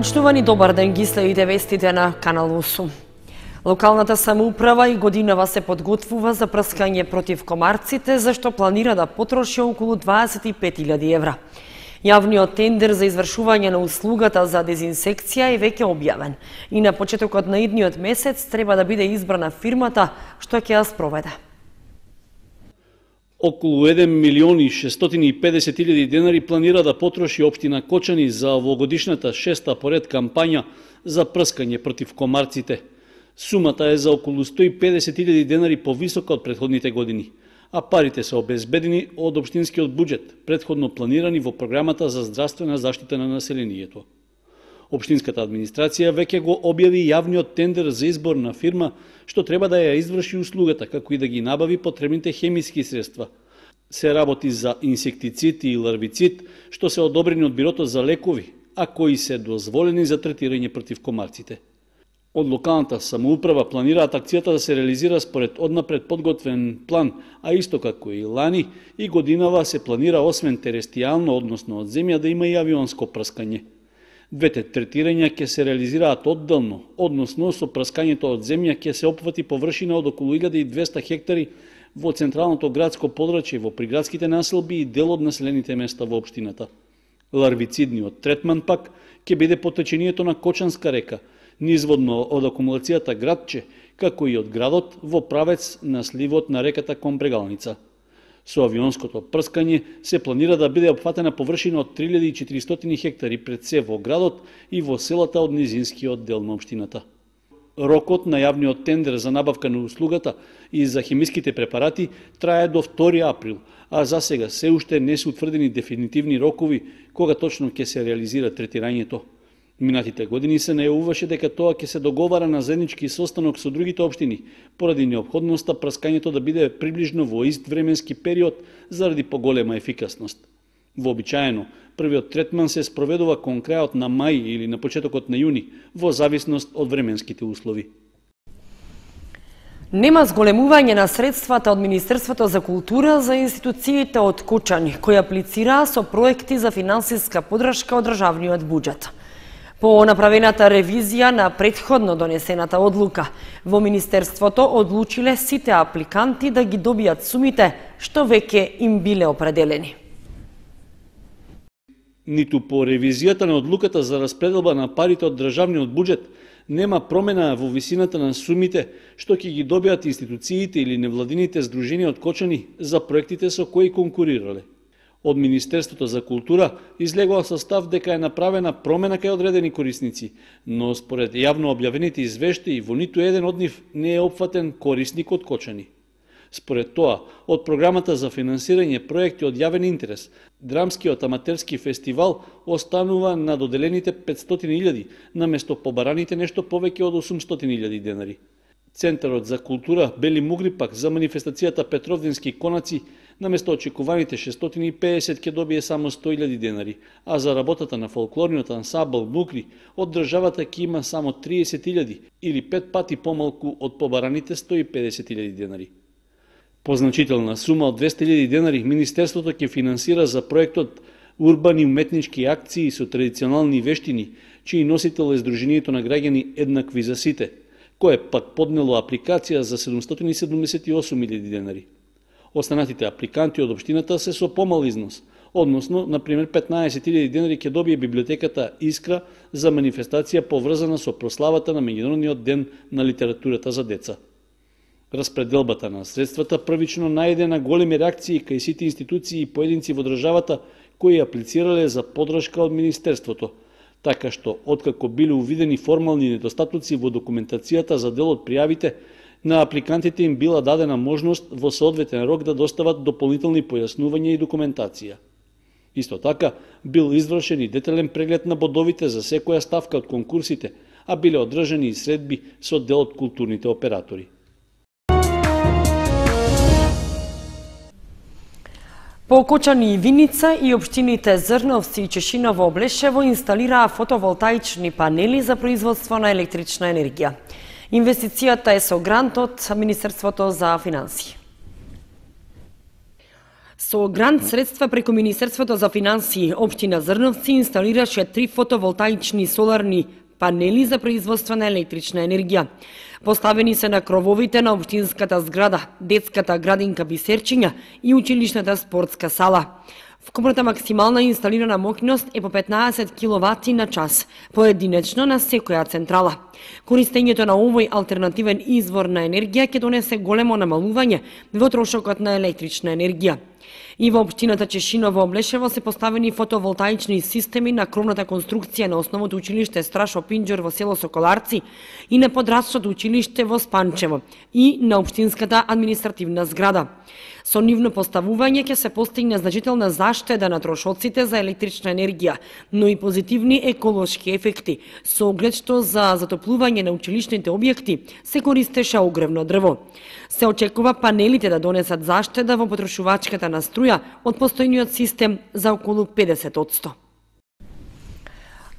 Почнувани добар ден ги следите вестите на Канал 8. Локалната самоуправа и годинава се подготвува за прскање против комарците, зашто планира да потроши околу 25.000 евра. Јавниот тендер за извршување на услугата за дезинсекција е веќе објавен и на почетокот на идниот месец треба да биде избрана фирмата што ќе ја спроведе околу 1 милион и 650 тилјади денари планира да потроши општина Кочани за овогодишната шеста поред кампања за прскање против комарците. Сумата е за околу 150 тилјади денари повисока од предходните години, а парите се обезбедени од општинскиот буџет, предходно планирани во програмата за здравствена заштита на населението. Обштинската администрација веќе го објави јавниот тендер за избор на фирма што треба да ја изврши услугата, како и да ги набави потребните хемиски средства. Се работи за инсектицид и ларвицид, што се одобрени од Бирото за лекови, а кои се дозволени за третирање против комарците. Од локалната самоуправа планираат акцијата да се реализира според однапред подготвен план, а исто како и лани и годинава се планира освен терестијално, односно од земја, да има и авионско прскање. Двете третирања ќе се реализираат одделно, односно со прскањето од земја ќе се опфати површина од околу 1200 хектари во централното градско подрачје, во приградските населби и дел од населените места во општината. Ларвицидниот третман пак ќе биде потечението на Кочанска река, низводно од акумулацијата Градче, како и од градот во правец на сливот на реката Комбрегалница. Со авионското прскање се планира да биде опфатена површина од 3400 хектари пред се во градот и во селата од низинскиот дел на општината. Рокот на јавниот тендер за набавка на услугата и за хемиските препарати трае до 2 април, а за сега се уште не се утврдени дефинитивни рокови кога точно ќе се реализира третирањето. Минатите години се најавуваше дека тоа ќе се договара на заеднички состанок со другите општини, поради необходноста прскањето да биде приближно во ист временски период заради поголема ефикасност. Вообичаено, првиот третман се спроведува кон крајот на мај или на почетокот на јуни, во зависност од временските услови. Нема зголемување на средствата од Министерството за култура за институциите од Кучани, кои аплицираа со проекти за финансиска подршка од државниот буџет. По направената ревизија на предходно донесената одлука, во Министерството одлучиле сите апликанти да ги добијат сумите што веќе им биле определени. Ниту по ревизијата на одлуката за распределба на парите од државниот буџет нема промена во висината на сумите што ќе ги добиат институциите или невладините здруженија од кочани за проектите со кои конкурирале од Министерството за култура излегоа со став дека е направена промена кај одредени корисници, но според јавно објавените извештаи во ниту еден од нив не е опфатен корисник од Кочани. Според тоа, од програмата за финансирање проекти од јавен интерес, драмскиот аматерски фестивал останува на доделените 500.000, наместо побараните нешто повеќе од 800.000 денари. Центарот за култура Бели Мугри пак за манифестацијата Петровдински конаци На место очекуваните 650 ќе добие само 100.000 денари, а за работата на фолклорниот ансамбл Мукри од државата ќе има само 30.000 или пет пати помалку од побараните 150.000 денари. По значителна сума од 200.000 денари Министерството ќе финансира за проектот урбани уметнички акции со традиционални вештини, чиј носител е Сдруженијето на граѓани еднакви за сите, кое пак поднело апликација за 778.000 денари. Останатите апликанти од општината се со помал износ, односно, например, 15.000 денари ќе добие библиотеката Искра за манифестација поврзана со прославата на Меѓународниот ден на литературата за деца. Распределбата на средствата првично најде на големи реакции кај сите институции и поединци во државата кои аплицирале за подршка од Министерството, така што, откако биле увидени формални недостатоци во документацијата за дел од пријавите, на апликантите им била дадена можност во соодветен рок да достават дополнителни појаснувања и документација. Исто така, бил извршен и детален преглед на бодовите за секоја ставка од конкурсите, а биле одржани и средби со дел од културните оператори. По Кочани и Виница и обштините Зрновци и Чешиново Облешево инсталираа фотоволтаични панели за производство на електрична енергија. Инвестицијата е со грантот Министерството за финансии. Со грант средства преку Министерството за финансии, Општина Зрновци инсталираше три фотоволтаични соларни панели за производство на електрична енергија. Поставени се на крововите на Обштинската зграда, детската градинка Бисерчиња и училишната спортска сала. Вкупната максимална инсталирана мокност е по 15 киловати на час, поединечно на секоја централа. Користењето на овој алтернативен извор на енергија ќе донесе големо намалување во трошокот на електрична енергија. И во општината Чешиново Облешево се поставени фотоволтаични системи на кровната конструкција на основното училиште Страшо Пинџор во село Соколарци и на подрастшото училиште во Спанчево и на општинската административна зграда. Со нивно поставување ќе се постигне значителна заштеда на трошоците за електрична енергија, но и позитивни еколошки ефекти, со оглед што за затоплување осветлување на училишните објекти се користеше огревно дрво. Се очекува панелите да донесат заштеда во потрошувачката на струја од постојниот систем за околу 50%.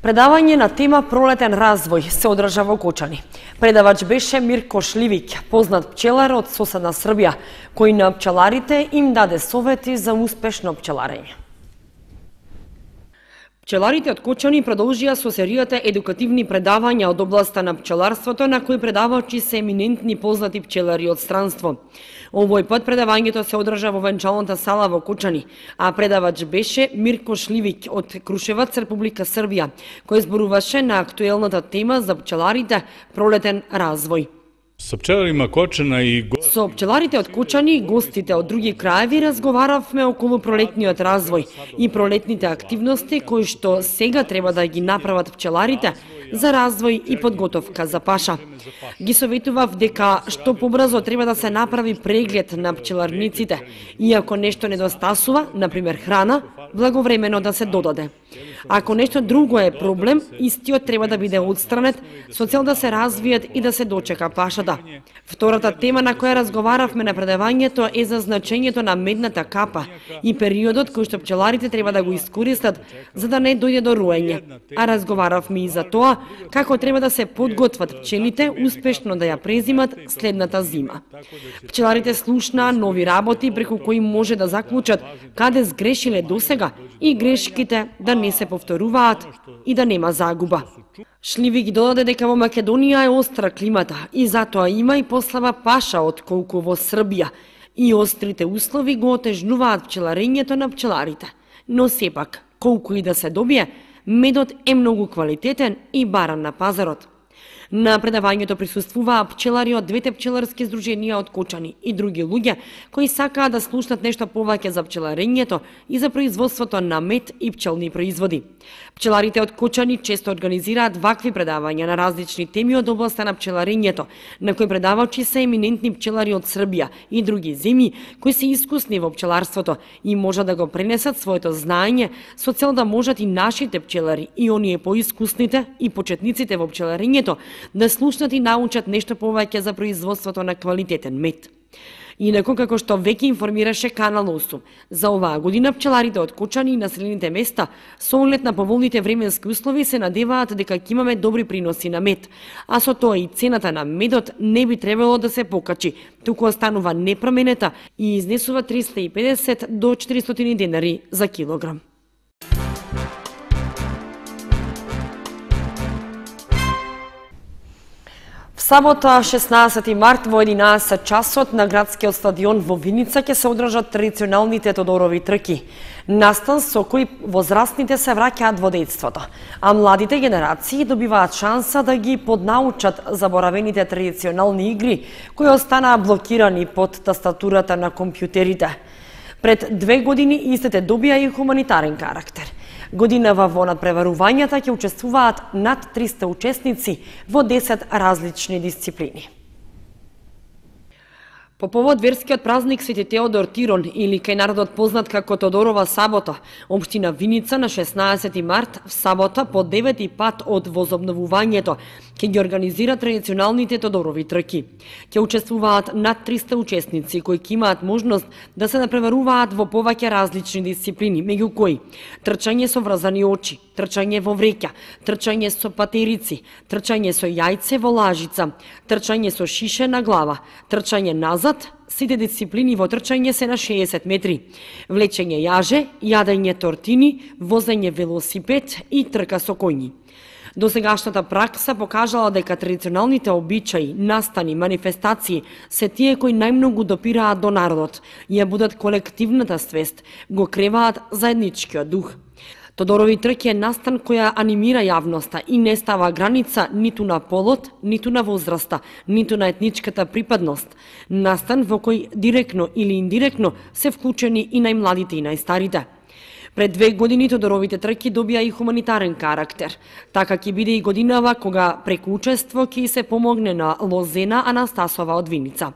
Предавање на тема Пролетен развој се одржа во Кочани. Предавач беше Мирко Шливиќ, познат пчелар од соседна Србија, кој на пчеларите им даде совети за успешно пчеларење. Пчеларите од Кочани продолжија со серијата едукативни предавања од областа на пчеларството, на кои предавачи се еминентни познати пчелари од странство. Овој пат предавањето се одржа во венчалната сала во Кочани, а предавач беше Мирко Шливик од Крушевац, Република Србија, кој зборуваше на актуелната тема за пчеларите пролетен развој. Со пчеларима Кочана и Со пчеларите од Кучани и гостите од други краеви разговаравме околу пролетниот развој и пролетните активности кои што сега треба да ги направат пчеларите за развој и подготовка за паша. Ги советував дека што побрзо треба да се направи преглед на пчеларниците и ако нешто недостасува, на пример храна, благовремено да се додаде. Ако нешто друго е проблем, истиот треба да биде отстранет со цел да се развијат и да се дочека пашата. Втората тема на која разговаравме на предавањето е за значењето на медната капа и периодот кој што пчеларите треба да го искористат за да не дојде до руење. А разговаравме и за тоа како треба да се подготват пчелите успешно да ја презимат следната зима. Пчеларите слушнаа нови работи преку кои може да заклучат каде сгрешиле досега и грешките да не се повторуваат и да нема загуба. Шливи ги додаде дека во Македонија е остра климата и затоа има и послава паша од колку во Србија и острите услови го отежнуваат пчеларењето на пчеларите. Но сепак, колку и да се добие, медот е многу квалитетен и баран на пазарот. На предавањето присуствуваа пчелари од двете пчеларски здруженија од Кочани и други луѓе кои сакаа да слушнат нешто повеќе за пчеларењето и за производството на мед и пчелни производи. Пчеларите од Кочани често организираат вакви предавања на различни теми од областа на пчеларењето, на кои предавачи се еминентни пчелари од Србија и други земји кои се искусни во пчеларството и можат да го пренесат своето знаење со цел да можат и нашите пчелари и оние поискусните и почетниците во пчеларењето слушнат и научат нешто повеќе за производството на квалитетен мед. Инако, како што веќе информираше Канал 8, за оваа година пчеларите од Кочани и населените места, со оглед на поволните временски услови, се надеваат дека ќе имаме добри приноси на мед. А со тоа и цената на медот не би требало да се покачи, туку останува непроменета и изнесува 350 до 400 денари за килограм. Сабота 16 март во 11 часот на градскиот стадион во Виница ќе се одржат традиционалните Тодорови трки. Настан со кој возрастните се враќаат во детството, а младите генерации добиваат шанса да ги поднаучат заборавените традиционални игри кои останаа блокирани под тастатурата на компјутерите. Пред две години истите добија и хуманитарен карактер – Годинава во надпреварувањата ќе учествуваат над 300 учесници во 10 различни дисциплини. По повод верскиот празник Свети Теодор Тирон или кај народот познат како Тодорова сабота, општина Виница на 16 март в сабота по 9 пат од возобновувањето ќе ги организира традиционалните Тодорови трки. Ќе учествуваат над 300 учесници кои ќе имаат можност да се напреваруваат во повеќе различни дисциплини, меѓу кои трчање со врзани очи, трчање во вреќа, трчање со патерици, трчање со јајце во лажица, трчање со шише на глава, трчање назад, сите дисциплини во трчање се на 60 метри, влечење јаже, јадење тортини, возење велосипед и трка со коњи. Досегашната пракса покажала дека традиционалните обичаи, настани, манифестации се тие кои најмногу допираат до народот, ја будат колективната свест, го креваат заедничкиот дух. Тодорови трк е настан која анимира јавноста и не става граница ниту на полот, ниту на возраста, ниту на етничката припадност. Настан во кој директно или индиректно се вклучени и најмладите и најстарите. Пред две години Тодоровите трки добија и хуманитарен карактер. Така ќе биде и годинава кога преку учество ќе се помогне на Лозена Анастасова од Виница.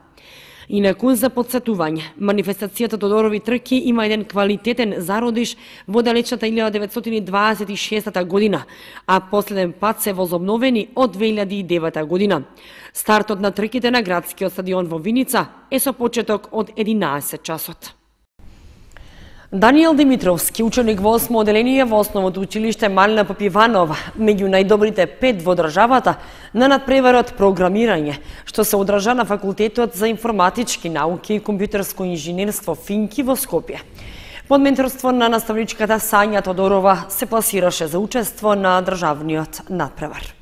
И након за подсетување, манифестацијата Тодорови трки има еден квалитетен зародиш во далечната 1926 година, а последен пат се возобновени од 2009 година. Стартот на трките на градскиот стадион во Виница е со почеток од 11 часот. Даниел Димитровски, ученик во осмо оделение во основното училиште Малина Попиванова, меѓу најдобрите пет во државата на надпреварот програмирање, што се одржа на Факултетот за информатички науки и компјутерско инженерство Финки во Скопје. Под менторство на наставничката Сања Тодорова се пласираше за учество на државниот надпревар.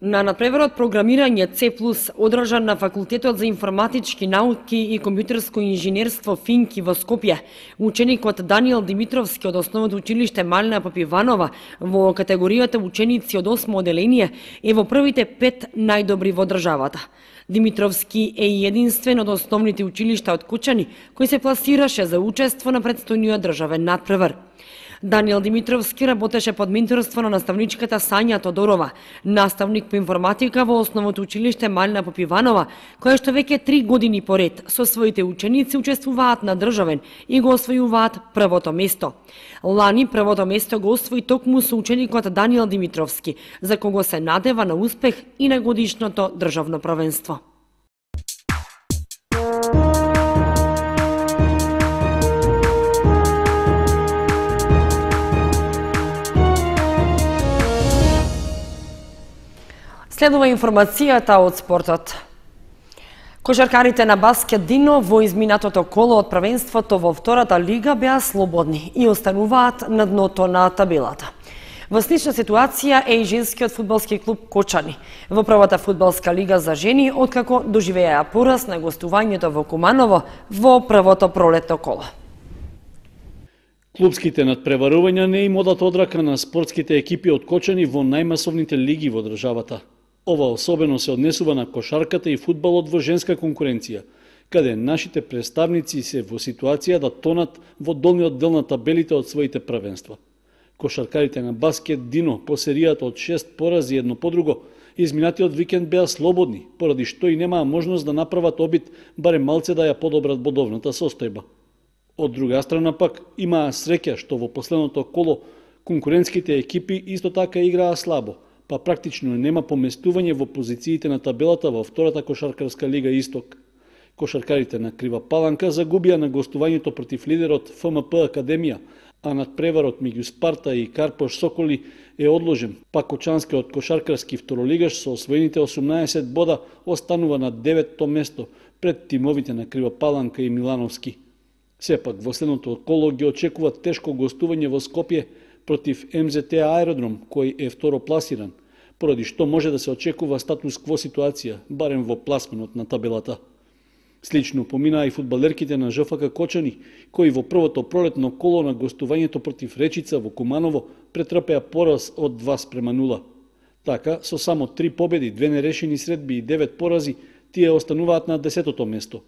На надпреварот програмирање C+, одржан на Факултетот за информатички науки и компјутерско инженерство Финки во Скопје, ученикот Даниел Димитровски од Основното училиште Малина Попиванова во категоријата ученици од 8 оделение е во првите пет најдобри во државата. Димитровски е и единствен од основните училишта од Кучани кој се пласираше за учество на предстојниот државен надпревар. Даниел Димитровски работеше под менторство на наставничката Сања Тодорова, наставник по информатика во основното училиште Малина Попиванова, која што веќе три години поред со своите ученици учествуваат на државен и го освојуваат првото место. Лани првото место го освои токму со ученикот Даниел Димитровски, за кого се надева на успех и на годишното државно првенство. Следува информацијата од спортот. Кошаркарите на Баскет Дино во изминатото коло од правенството во втората лига беа слободни и остануваат на дното на табелата. Во слична ситуација е и женскиот фудбалски клуб Кочани. Во првата фудбалска лига за жени, откако доживеа пораз на гостувањето во Куманово во првото пролетно коло. Клубските надпреварувања не им одат одрака на спортските екипи од Кочани во најмасовните лиги во државата. Ова особено се однесува на кошарката и фудбалот во женска конкуренција, каде нашите представници се во ситуација да тонат во долниот дел на табелите од своите првенства. Кошаркарите на баскет Дино по серијата од 6 порази едно по друго, изминатиот викенд беа слободни, поради што и немаа можност да направат обид барем малце да ја подобрат бодовната состојба. Од друга страна пак, имаа среќа што во последното коло конкурентските екипи исто така играа слабо – па практично нема поместување во позициите на табелата во втората кошаркарска лига Исток. Кошаркарите на Крива Паланка загубија на гостувањето против лидерот ФМП Академија, а над преварот меѓу Спарта и Карпош Соколи е одложен. Па Кочанскиот кошаркарски второлигаш со освоените 18 бода останува на 9-то место пред тимовите на Крива Паланка и Милановски. Сепак, во следното коло ги очекува тешко гостување во Скопје, против МЗТ Аеродром, кој е второпласиран, поради што може да се очекува статус-кво ситуација, барем во пласменот на табелата. Слично поминаа и фудбалерките на ЖФК Кочани, кои во првото пролетно коло на гостувањето против Речица во Куманово претрпеа пораз од 2 спрема 0. Така, со само 3 победи, 2 нерешени средби и 9 порази, тие остануваат на 10-то место.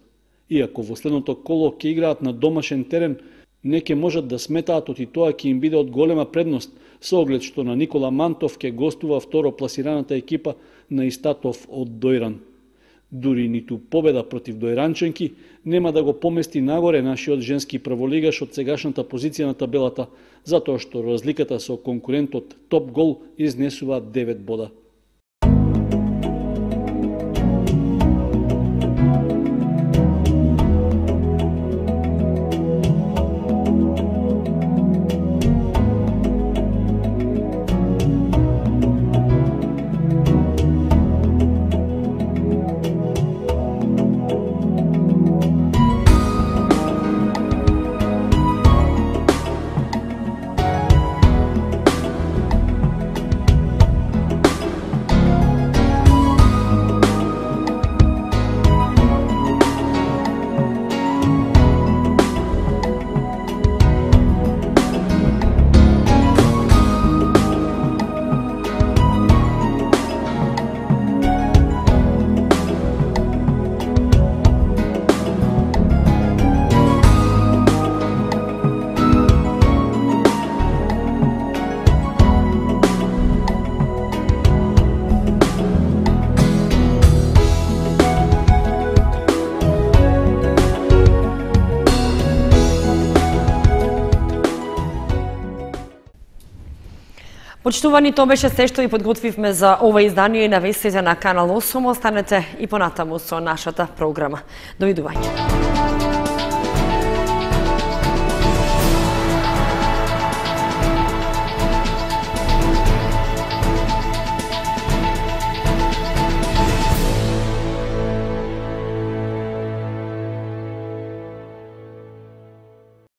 Иако во следното коло ќе играат на домашен терен, не можат да сметаат оти тоа ќе им биде од голема предност, со оглед што на Никола Мантов ке гостува второ пласираната екипа на Истатов од Дојран. Дури ниту победа против Дојранченки нема да го помести нагоре нашиот женски праволигаш од сегашната позиција на табелата, затоа што разликата со конкурентот Топ Гол изнесува 9 бода. Почитувани, тоа беше се што ви подготвивме за ова издание на вестите на Канал 8. Останете и понатаму со нашата програма. видување.